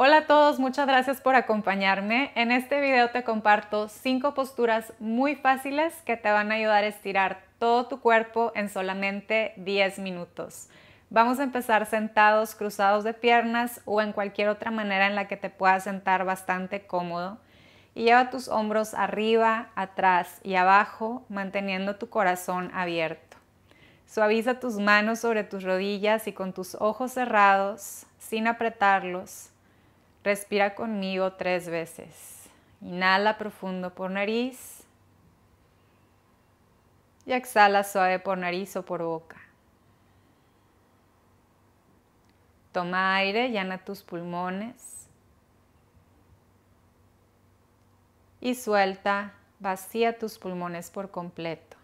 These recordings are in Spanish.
Hola a todos, muchas gracias por acompañarme. En este video te comparto 5 posturas muy fáciles que te van a ayudar a estirar todo tu cuerpo en solamente 10 minutos. Vamos a empezar sentados, cruzados de piernas o en cualquier otra manera en la que te puedas sentar bastante cómodo. Y lleva tus hombros arriba, atrás y abajo, manteniendo tu corazón abierto. Suaviza tus manos sobre tus rodillas y con tus ojos cerrados, sin apretarlos, Respira conmigo tres veces. Inhala profundo por nariz y exhala suave por nariz o por boca. Toma aire, llena tus pulmones y suelta, vacía tus pulmones por completo.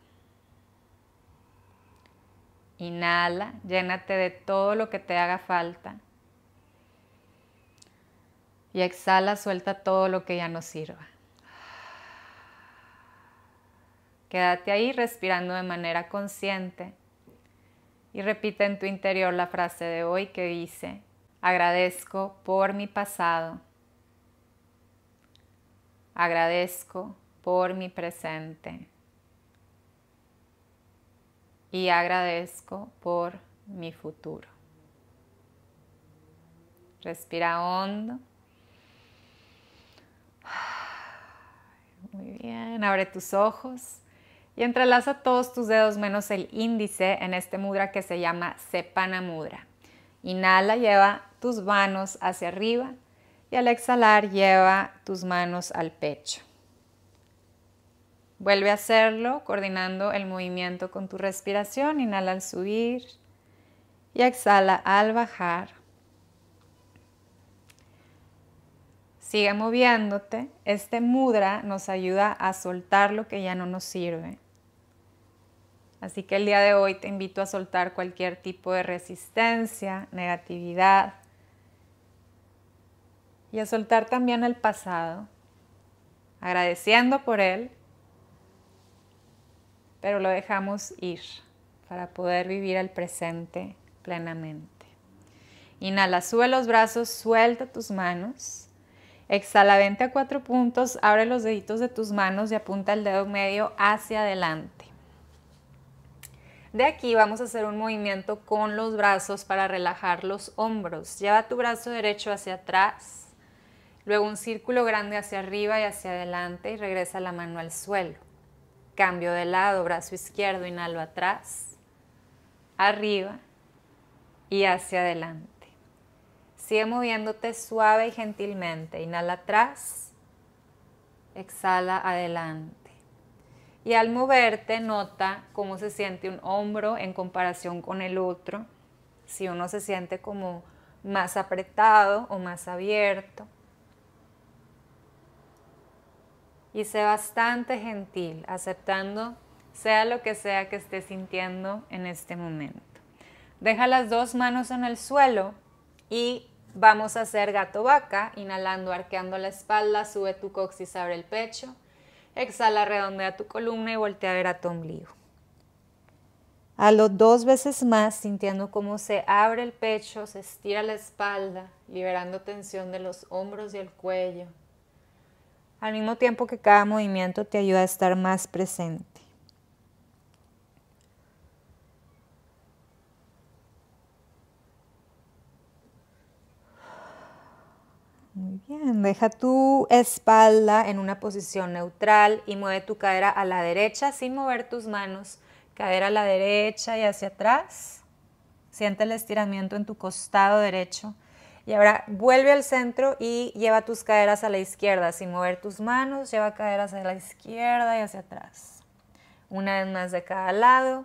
Inhala, llénate de todo lo que te haga falta. Y exhala, suelta todo lo que ya no sirva. Quédate ahí respirando de manera consciente y repite en tu interior la frase de hoy que dice, agradezco por mi pasado, agradezco por mi presente y agradezco por mi futuro. Respira hondo. Muy bien, abre tus ojos y entrelaza todos tus dedos menos el índice en este mudra que se llama Sepana Mudra. Inhala, lleva tus manos hacia arriba y al exhalar lleva tus manos al pecho. Vuelve a hacerlo coordinando el movimiento con tu respiración. Inhala al subir y exhala al bajar. Sigue moviéndote. Este mudra nos ayuda a soltar lo que ya no nos sirve. Así que el día de hoy te invito a soltar cualquier tipo de resistencia, negatividad y a soltar también el pasado, agradeciendo por él, pero lo dejamos ir para poder vivir el presente plenamente. Inhala, sube los brazos, suelta tus manos. Exhala, 20 a cuatro puntos, abre los deditos de tus manos y apunta el dedo medio hacia adelante. De aquí vamos a hacer un movimiento con los brazos para relajar los hombros. Lleva tu brazo derecho hacia atrás, luego un círculo grande hacia arriba y hacia adelante y regresa la mano al suelo. Cambio de lado, brazo izquierdo, inhalo atrás, arriba y hacia adelante. Sigue moviéndote suave y gentilmente. Inhala atrás, exhala adelante. Y al moverte nota cómo se siente un hombro en comparación con el otro. Si uno se siente como más apretado o más abierto. Y sé bastante gentil, aceptando sea lo que sea que esté sintiendo en este momento. Deja las dos manos en el suelo y Vamos a hacer gato vaca, inhalando, arqueando la espalda, sube tu coxis, abre el pecho. Exhala, redondea tu columna y voltea a ver a tu ombligo. Halo dos veces más, sintiendo cómo se abre el pecho, se estira la espalda, liberando tensión de los hombros y el cuello. Al mismo tiempo que cada movimiento te ayuda a estar más presente. Deja tu espalda en una posición neutral y mueve tu cadera a la derecha sin mover tus manos. Cadera a la derecha y hacia atrás. Siente el estiramiento en tu costado derecho. Y ahora vuelve al centro y lleva tus caderas a la izquierda. Sin mover tus manos, lleva caderas a la izquierda y hacia atrás. Una vez más de cada lado,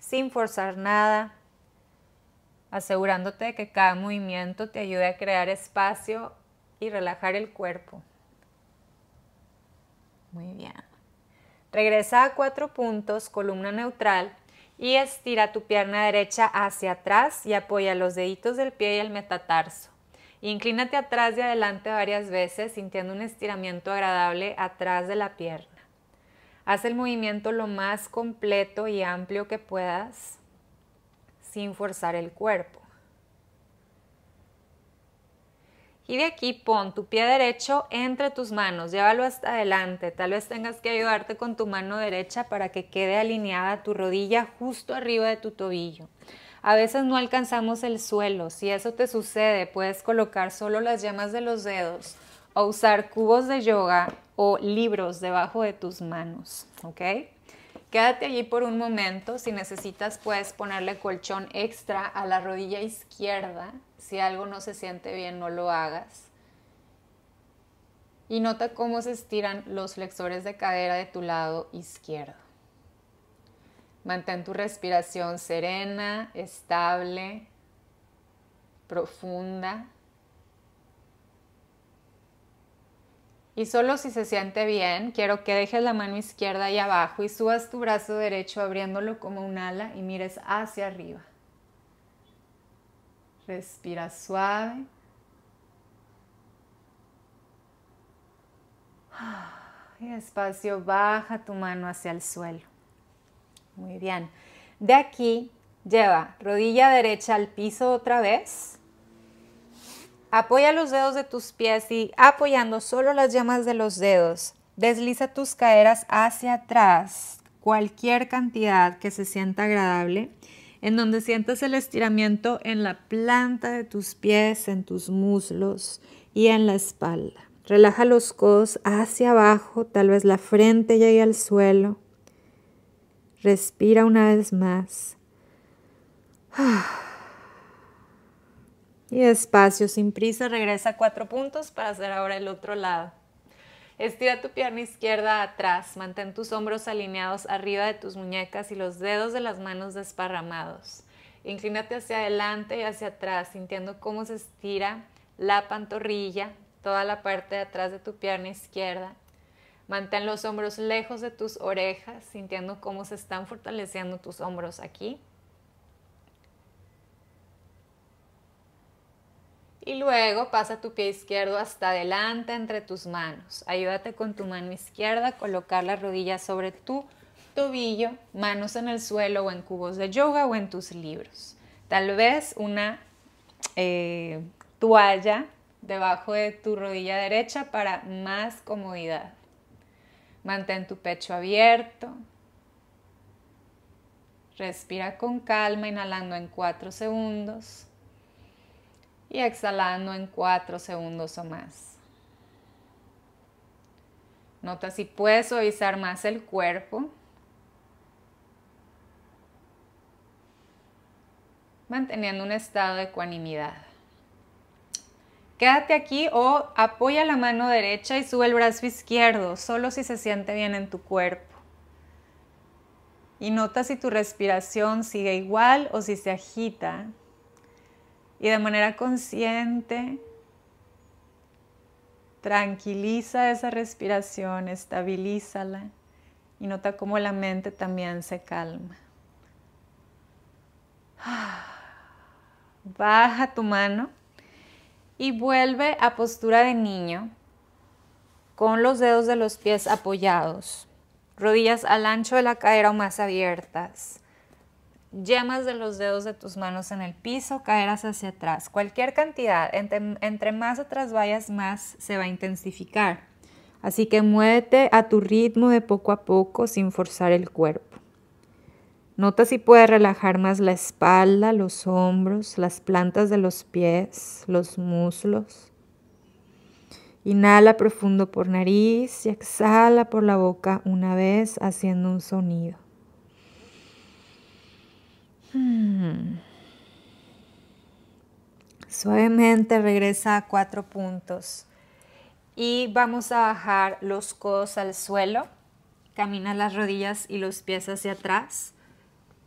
sin forzar nada, asegurándote de que cada movimiento te ayude a crear espacio y relajar el cuerpo. Muy bien. Regresa a cuatro puntos, columna neutral y estira tu pierna derecha hacia atrás y apoya los deditos del pie y el metatarso. Inclínate atrás y adelante varias veces sintiendo un estiramiento agradable atrás de la pierna. Haz el movimiento lo más completo y amplio que puedas sin forzar el cuerpo. Y de aquí pon tu pie derecho entre tus manos, llévalo hasta adelante. Tal vez tengas que ayudarte con tu mano derecha para que quede alineada tu rodilla justo arriba de tu tobillo. A veces no alcanzamos el suelo. Si eso te sucede, puedes colocar solo las yemas de los dedos o usar cubos de yoga o libros debajo de tus manos. ¿ok? Quédate allí por un momento, si necesitas puedes ponerle colchón extra a la rodilla izquierda, si algo no se siente bien no lo hagas. Y nota cómo se estiran los flexores de cadera de tu lado izquierdo. Mantén tu respiración serena, estable, profunda. Y solo si se siente bien, quiero que dejes la mano izquierda ahí abajo y subas tu brazo derecho abriéndolo como un ala y mires hacia arriba. Respira suave. Y despacio baja tu mano hacia el suelo. Muy bien. De aquí lleva rodilla derecha al piso otra vez Apoya los dedos de tus pies y apoyando solo las llamas de los dedos, desliza tus caderas hacia atrás, cualquier cantidad que se sienta agradable, en donde sientas el estiramiento en la planta de tus pies, en tus muslos y en la espalda. Relaja los codos hacia abajo, tal vez la frente llegue al suelo. Respira una vez más. Ah. Y despacio, sin prisa, regresa a cuatro puntos para hacer ahora el otro lado. Estira tu pierna izquierda atrás, mantén tus hombros alineados arriba de tus muñecas y los dedos de las manos desparramados. Inclínate hacia adelante y hacia atrás, sintiendo cómo se estira la pantorrilla, toda la parte de atrás de tu pierna izquierda. Mantén los hombros lejos de tus orejas, sintiendo cómo se están fortaleciendo tus hombros aquí. Y luego pasa tu pie izquierdo hasta adelante entre tus manos. Ayúdate con tu mano izquierda a colocar las rodillas sobre tu tobillo, manos en el suelo o en cubos de yoga o en tus libros. Tal vez una eh, toalla debajo de tu rodilla derecha para más comodidad. Mantén tu pecho abierto. Respira con calma, inhalando en 4 segundos y exhalando en 4 segundos o más. Nota si puedes suavizar más el cuerpo. Manteniendo un estado de ecuanimidad. Quédate aquí o apoya la mano derecha y sube el brazo izquierdo, solo si se siente bien en tu cuerpo. Y nota si tu respiración sigue igual o si se agita y de manera consciente tranquiliza esa respiración, estabilízala y nota cómo la mente también se calma. Baja tu mano y vuelve a postura de niño con los dedos de los pies apoyados, rodillas al ancho de la cadera o más abiertas yemas de los dedos de tus manos en el piso, caerás hacia atrás. Cualquier cantidad, entre, más atrás vayas, más se va a intensificar. Así que muévete a tu ritmo de poco a poco sin forzar el cuerpo. Nota si puedes relajar más la espalda, los hombros, las plantas de los pies, los muslos. Inhala profundo por nariz y exhala por la boca una vez haciendo un sonido. Hmm. Suavemente regresa a cuatro puntos. Y vamos a bajar los codos al suelo. Camina las rodillas y los pies hacia atrás.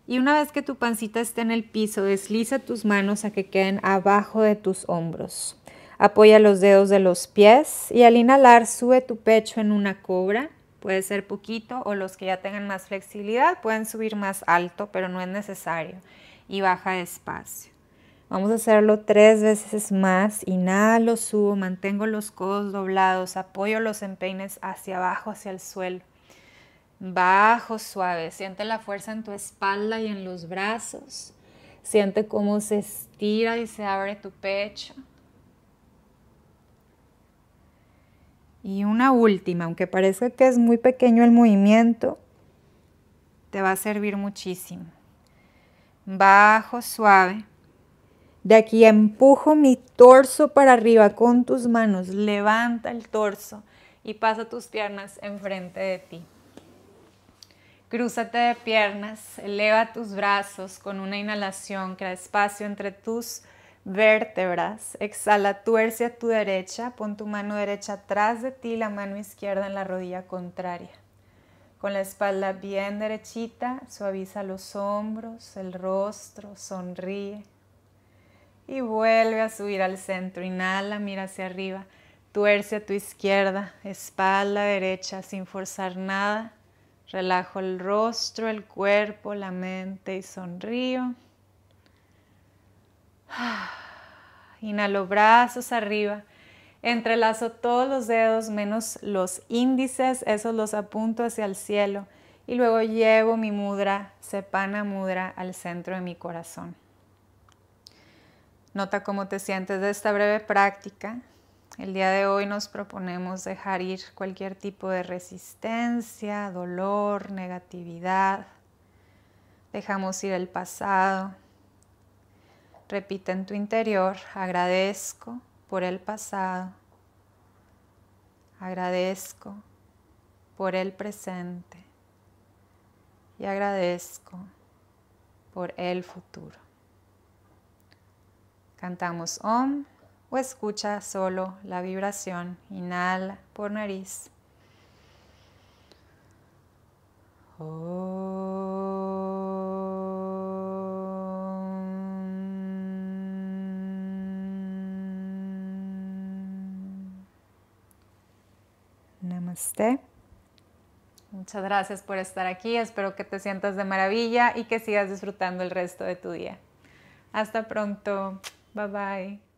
Y una vez que tu pancita esté en el piso, desliza tus manos a que queden abajo de tus hombros. Apoya los dedos de los pies y al inhalar sube tu pecho en una cobra puede ser poquito o los que ya tengan más flexibilidad pueden subir más alto, pero no es necesario. Y baja despacio. Vamos a hacerlo tres veces más. Inhalo, subo, mantengo los codos doblados, apoyo los empeines hacia abajo, hacia el suelo. Bajo, suave. Siente la fuerza en tu espalda y en los brazos. Siente cómo se estira y se abre tu pecho. Y una última, aunque parezca que es muy pequeño el movimiento, te va a servir muchísimo. Bajo, suave. De aquí empujo mi torso para arriba con tus manos. Levanta el torso y pasa tus piernas enfrente de ti. Crúzate de piernas, eleva tus brazos con una inhalación, crea espacio entre tus vértebras. Exhala, tuerce a tu derecha, pon tu mano derecha atrás de ti, la mano izquierda en la rodilla contraria. Con la espalda bien derechita, suaviza los hombros, el rostro, sonríe. Y vuelve a subir al centro. Inhala, mira hacia arriba. Tuerce a tu izquierda, espalda derecha, sin forzar nada. Relajo el rostro, el cuerpo, la mente y sonrío. Inhalo brazos arriba. Entrelazo todos los dedos menos los índices, esos los apunto hacia el cielo y luego llevo mi mudra, sepana mudra, al centro de mi corazón. Nota cómo te sientes de esta breve práctica. El día de hoy nos proponemos dejar ir cualquier tipo de resistencia, dolor, negatividad. Dejamos ir el pasado, Repite en tu interior, agradezco por el pasado, agradezco por el presente y agradezco por el futuro. Cantamos OM o escucha solo la vibración. Inhala por nariz. Oh. Muchas gracias por estar aquí. Espero que te sientas de maravilla y que sigas disfrutando el resto de tu día. Hasta pronto. Bye bye.